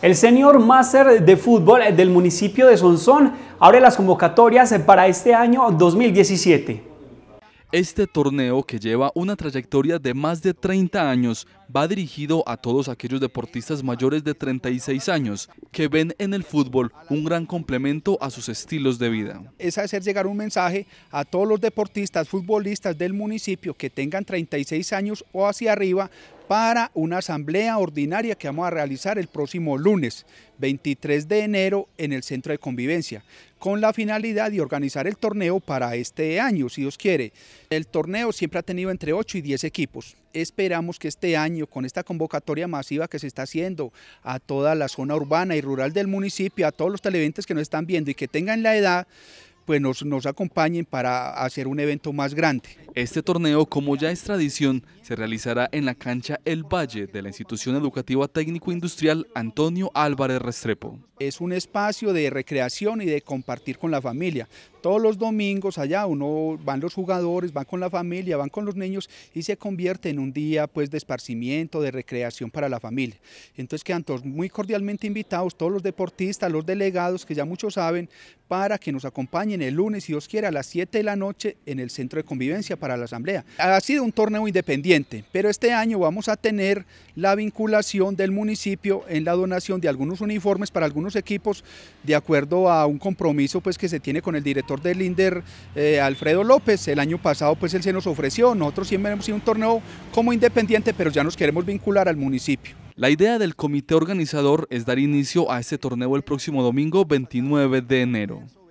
El señor máster de fútbol del municipio de Sonsón abre las convocatorias para este año 2017. Este torneo, que lleva una trayectoria de más de 30 años, va dirigido a todos aquellos deportistas mayores de 36 años que ven en el fútbol un gran complemento a sus estilos de vida. Es hacer llegar un mensaje a todos los deportistas, futbolistas del municipio que tengan 36 años o hacia arriba para una asamblea ordinaria que vamos a realizar el próximo lunes 23 de enero en el Centro de Convivencia, con la finalidad de organizar el torneo para este año, si Dios quiere. El torneo siempre ha tenido entre 8 y 10 equipos. Esperamos que este año con esta convocatoria masiva que se está haciendo a toda la zona urbana y rural del municipio, a todos los televidentes que nos están viendo y que tengan la edad, pues nos acompañen para hacer un evento más grande. Este torneo, como ya es tradición, se realizará en la cancha El Valle de la Institución Educativa Técnico-Industrial Antonio Álvarez Restrepo. Es un espacio de recreación y de compartir con la familia. Todos los domingos allá uno van los jugadores, van con la familia, van con los niños y se convierte en un día pues de esparcimiento, de recreación para la familia. Entonces quedan todos muy cordialmente invitados, todos los deportistas, los delegados que ya muchos saben, para que nos acompañen el lunes, si Dios quiere, a las 7 de la noche en el Centro de Convivencia para la Asamblea. Ha sido un torneo independiente, pero este año vamos a tener la vinculación del municipio en la donación de algunos uniformes para algunos equipos de acuerdo a un compromiso pues, que se tiene con el director del INDER, eh, Alfredo López. El año pasado pues, él se nos ofreció, nosotros siempre hemos sido un torneo como independiente, pero ya nos queremos vincular al municipio. La idea del comité organizador es dar inicio a este torneo el próximo domingo 29 de enero.